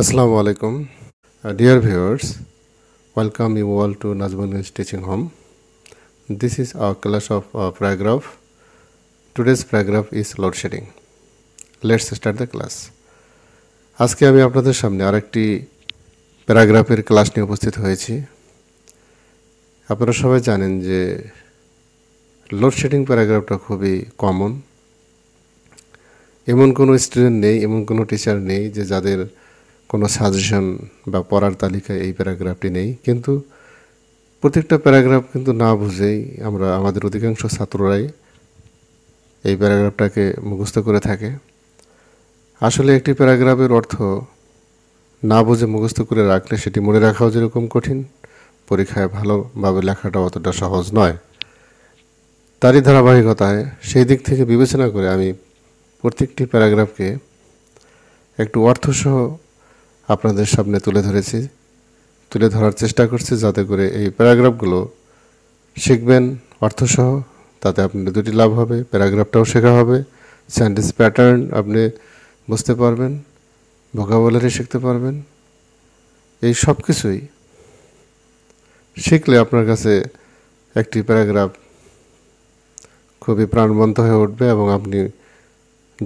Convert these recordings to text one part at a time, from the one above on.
আসসালামু আলাইকুম dear viewers welcome you all to Nazmul teaching home this is our class of uh, paragraph Today's paragraph is load let's start the class আজকে আমি আপনাদের সামনে আরেকটি প্যারাগ্রাফের class নিয়ে উপস্থিত হয়েছি আপনারা সবাই জানেন যে লোডশেডিং প্যারাগ্রাফটা খুবই কমন এমন কোনো স্টুডেন্ট নেই এমন কোনো টিচার নেই যে যাদের কোনো সাজেশন বা পড়ার তালিকায় এই প্যারাগ্রাফটি নেই কিন্তু প্রত্যেকটা প্যারাগ্রাফ কিন্তু না বুঝেই আমরা আমাদের অধিকাংশ ছাত্ররাই এই প্যারাগ্রাফটাকে মুখস্থ করে থাকে আসলে একটি প্যারাগ্রাফের অর্থ না বুঝে মুখস্থ করে রাখলে সেটি মনে রাখাও যেরকম কঠিন পরীক্ষায় ভালোভাবে লেখাটা অতটা সহজ নয় তারই ধারাবাহিকতায় সেই দিক থেকে বিবেচনা করে আমি প্রত্যেকটি প্যারাগ্রাফকে একটু অর্থসহ আপনাদের সামনে তুলে ধরেছি তুলে ধরার চেষ্টা করছি যাতে করে এই প্যারাগ্রাফগুলো শিখবেন অর্থসহ তাতে আপনার দুটি লাভ হবে প্যারাগ্রাফটাও শেখা হবে সেন্টেন্স প্যাটার্ন আপনি বুঝতে পারবেন ভোকাবলারি শিখতে পারবেন এই সব কিছুই শিখলে আপনার কাছে একটি প্যারাগ্রাফ খুবই প্রাণবন্ত হয়ে উঠবে এবং আপনি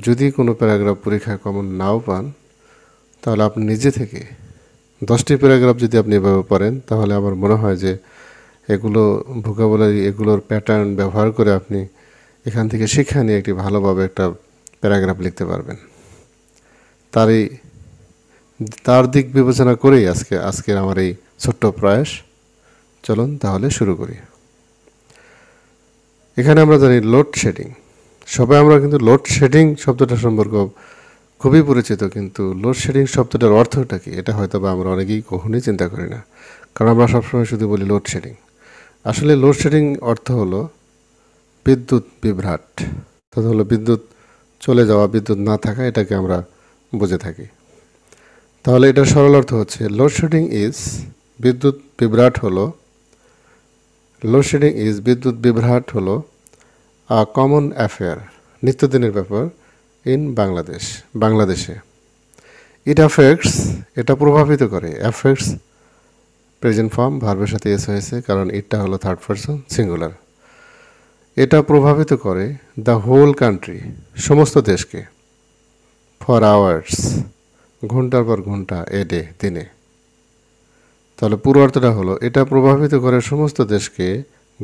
যদি কোনো প্যারাগ্রাফ পরীক্ষায় কমন নাও পান তাহলে আপনি নিজে থেকে দশটি প্যারাগ্রাফ যদি আপনি এভাবে পড়েন তাহলে আমার মনে হয় যে এগুলো ভোকাবুলারি এগুলোর প্যাটার্ন ব্যবহার করে আপনি এখান থেকে শিক্ষা নিয়ে একটি ভালোভাবে একটা প্যারাগ্রাফ লিখতে পারবেন তার এই তার দিক বিবেচনা করেই আজকে আজকের আমার এই ছোট্ট প্রয়াস চলুন তাহলে শুরু করি এখানে আমরা জানি লোড শেডিং সবাই আমরা কিন্তু লোড শেডিং শব্দটা সম্পর্ক খুবই পরিচিত কিন্তু লোডশেডিং শব্দটার অর্থটা কি এটা হয়তো বা আমরা অনেকেই কখনোই চিন্তা করি না কারণ আমরা সবসময় শুধু বলি লোডশেডিং আসলে লোডশেডিং অর্থ হলো বিদ্যুৎ বিভ্রাট তাহলে হলো বিদ্যুৎ চলে যাওয়া বিদ্যুৎ না থাকা এটাকে আমরা বুঝে থাকি তাহলে এটার সরল অর্থ হচ্ছে লোডশেডিং ইজ বিদ্যুৎ বিভ্রাট হলো লোডশেডিং ইজ বিদ্যুৎ বিভ্রাট হলো কমন অ্যাফেয়ার নিত্যদিনের ব্যাপার ইন বাংলাদেশ বাংলাদেশে ইট অ্যাফেক্টস এটা প্রভাবিত করে অ্যাফেক্টস প্রেজেন্ট ফর্ম ভার্বের সাথে এস হয়েছে কারণ ইটটা হলো থার্ড পারসন সিঙ্গুলার এটা প্রভাবিত করে দ্য হোল কান্ট্রি সমস্ত দেশকে ফর আওয়ার্স ঘন্টার পর ঘন্টা এ ডে দিনে তাহলে পুরো অর্থটা হলো এটা প্রভাবিত করে সমস্ত দেশকে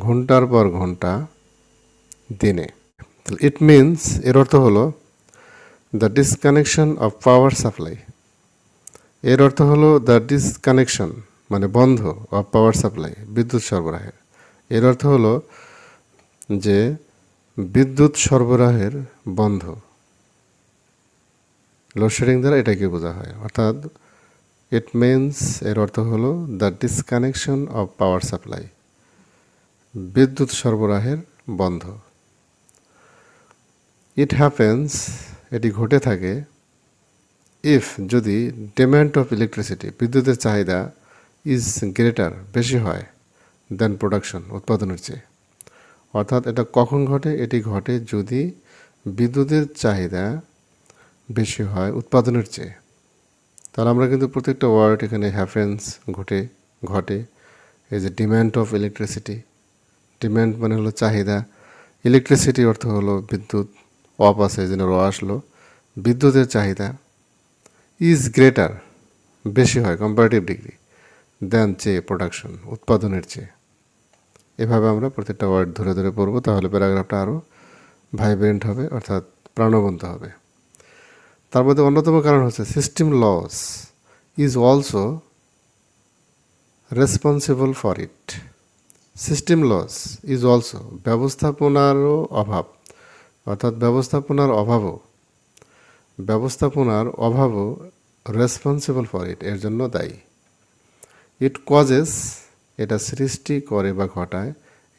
ঘন্টার পর ঘন্টা দিনে ইট মিনস এর অর্থ হলো the disconnection of power supply এর অর্থ হলো দ্য ডিসকানেকশন মানে বন্ধ অফ পাওয়ার সাপ্লাই বিদ্যুৎ সরবরাহের এর অর্থ হলো যে বিদ্যুৎ সরবরাহের বন্ধ লোডশেডিং দ্বারা এটাকে বোঝা হয় অর্থাৎ ইট মিনস এর অর্থ হলো the disconnection of power supply বিদ্যুৎ সরবরাহের বন্ধ ইট হ্যাপেন্স এটি ঘটে থাকে ইফ যদি ডিম্যান্ড অফ ইলেকট্রিসিটি বিদ্যুতের চাহিদা ইজ গ্রেটার বেশি হয় দেন প্রোডাকশন উৎপাদনের চেয়ে অর্থাৎ এটা কখন ঘটে এটি ঘটে যদি বিদ্যুতের চাহিদা বেশি হয় উৎপাদনের চেয়ে তাহলে আমরা কিন্তু প্রত্যেকটা ওয়ার্ড এখানে হ্যাফেন্স ঘটে ঘটে এই যে ডিম্যান্ড অফ ইলেকট্রিসিটি ডিম্যান্ড মানে হলো চাহিদা ইলেকট্রিসিটি অর্থ হলো বিদ্যুৎ অফ আছে যেন র আসলো বিদ্যুতের চাহিদা ইজ গ্রেটার বেশি হয় কম্পারেটিভ ডিগ্রি দেন চেয়ে প্রোডাকশন উৎপাদনের চেয়ে এভাবে আমরা প্রত্যেকটা ওয়ার্ড ধরে ধরে পড়বো তাহলে প্যারাগ্রাফটা আরও ভাইব্রেন্ট হবে অর্থাৎ প্রাণবন্ত হবে তার মধ্যে অন্যতম কারণ হচ্ছে system loss is also responsible for it system loss is also ব্যবস্থাপনারও অভাব অর্থাৎ ব্যবস্থাপনার অভাবও ব্যবস্থাপনার অভাবও রেসপন্সিবল ফর ইট এর জন্য দায়ী ইট কজেস এটা সৃষ্টি করে বা ঘটায়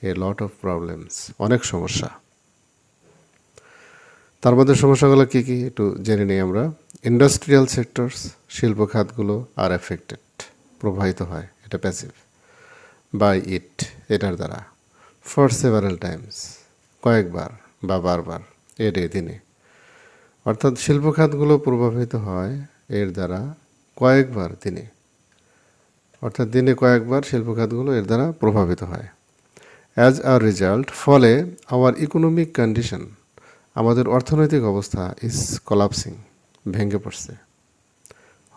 এ লট অফ প্রবলেমস অনেক সমস্যা তার মধ্যে সমস্যাগুলো কী কী একটু জেনে নিই আমরা ইন্ডাস্ট্রিয়াল সেক্টরস শিল্প খাতগুলো আর এফেক্টেড প্রবাহিত হয় এটা প্যাসিভ বাই ইট এটার দ্বারা ফর সেভারেল টাইমস কয়েকবার বা বারবার এর এদিনে অর্থাৎ শিল্প খাতগুলো প্রভাবিত হয় এর দ্বারা কয়েকবার দিনে অর্থাৎ দিনে কয়েকবার শিল্প খাতগুলো এর দ্বারা প্রভাবিত হয় অ্যাজ আর রেজাল্ট ফলে আওয়ার ইকোনমিক কন্ডিশন আমাদের অর্থনৈতিক অবস্থা ইজ কলাপসিং ভেঙে পড়ছে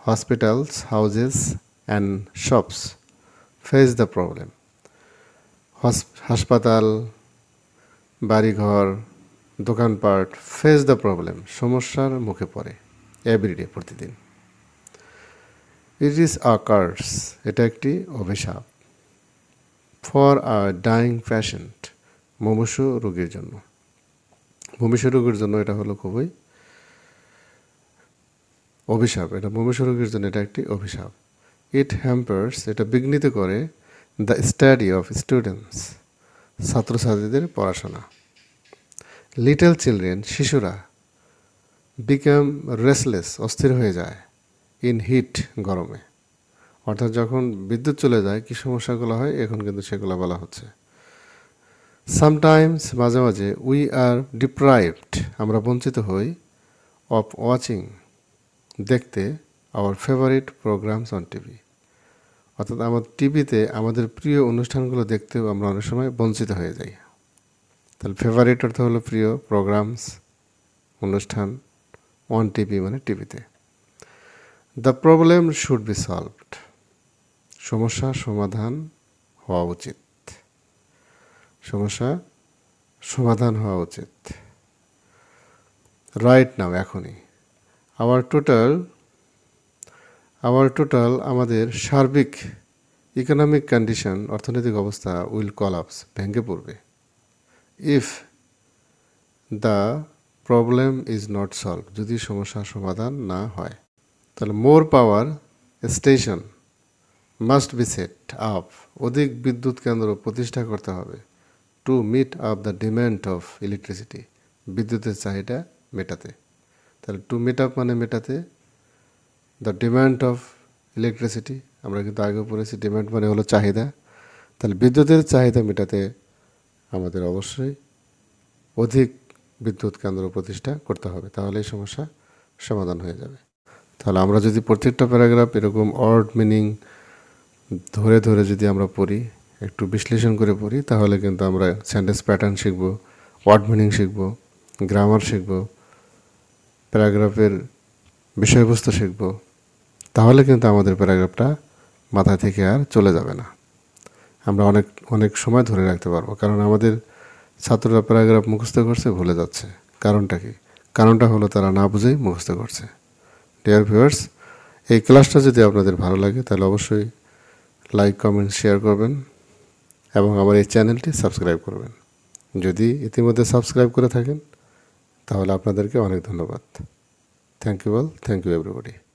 hospitals houses and shops face the problem হাসপাতাল বাড়িঘর দোকানপাট ফেস দ্য প্রবলেম সমস্যার মুখে পড়ে এভরিডে প্রতিদিন ইট ইজ আ কার্স এটা একটি অভিশাপ ফর আ ডাইং প্যাশেন্ট মমস রোগীর জন্য মমিষ রোগীর জন্য এটা হলো খুবই অভিশাপ এটা মমিষ রোগীর জন্য এটা একটি অভিশাপ ইট হ্যাম্পার্স এটা বিঘ্নিত করে দ্য স্টাডি অফ স্টুডেন্টস ছাত্রছাত্রীদের পড়াশোনা লিটল চিলড্রেন শিশুরা বিকাম রেসলেস অস্থির হয়ে যায় ইন হিট গরমে অর্থাৎ যখন বিদ্যুৎ চলে যায় কী সমস্যাগুলো হয় এখন কিন্তু সেগুলো বলা হচ্ছে সামটাইমস মাঝে মাঝে উই আর ডিপ্রাইভড আমরা বঞ্চিত হই অফ ওয়াচিং দেখতে our favourite programmes on TV অর্থাৎ আমার টিভিতে আমাদের প্রিয় অনুষ্ঠানগুলো দেখতেও আমরা অনেক সময় বঞ্চিত হয়ে যাই তাহলে ফেভারিট অর্থ হলো প্রিয় প্রোগ্রামস অনুষ্ঠান ওয়ান টিভি মানে টিভিতে the problem should be solved সমস্যা সমাধান হওয়া উচিত সমস্যা সমাধান হওয়া উচিত রাইট নাও এখনই আওয়ার টোটাল আওয়ার টোটাল আমাদের সার্বিক ইকোনমিক কন্ডিশন অর্থনৈতিক অবস্থা উইল কলাপস ভেঙে পড়বে if the problem is not solve যদি সমস্যার সমাধান না হয় তাহলে more power station must be set up অধিক বিদ্যুৎ কেন্দ্র প্রতিষ্ঠা করতে হবে to meet up the demand of electricity বিদ্যুতের চাহিদা মেটাতে তাহলে টু মিট আপ মানে মেটাতে দ্য ডিম্যান্ড অফ ইলেকট্রিসিটি আমরা কিন্তু আগে পড়েছি ডিম্যান্ড মানে হলো চাহিদা তাহলে বিদ্যুতের চাহিদা মেটাতে আমাদের অবশ্যই অধিক বিদ্যুৎ কেন্দ্র প্রতিষ্ঠা করতে হবে তাহলে এই সমস্যা সমাধান হয়ে যাবে তাহলে আমরা যদি প্রত্যেকটা প্যারাগ্রাফ এরকম অর্ড মিনিং ধরে ধরে যদি আমরা পড়ি একটু বিশ্লেষণ করে পড়ি তাহলে কিন্তু আমরা সেন্টেন্স প্যাটার্ন শিখব ওয়ার্ড মিনিং শিখব গ্রামার শিখব প্যারাগ্রাফের বিষয়বস্তু শিখব তাহলে কিন্তু আমাদের প্যারাগ্রাফটা মাথা থেকে আর চলে যাবে না আমরা অনেক অনেক সময় ধরে রাখতে পারবো কারণ আমাদের ছাত্ররা প্যারাগ্রাফ মুখস্থ করছে ভুলে যাচ্ছে কারণটা কি কারণটা হলো তারা না বুঝেই মুখস্থ করছে ডিয়ার ভিউয়ার্স এই ক্লাসটা যদি আপনাদের ভালো লাগে তাহলে অবশ্যই লাইক কমেন্ট শেয়ার করবেন এবং আমার এই চ্যানেলটি সাবস্ক্রাইব করবেন যদি ইতিমধ্যে সাবস্ক্রাইব করে থাকেন তাহলে আপনাদেরকে অনেক ধন্যবাদ thank you all thank you everybody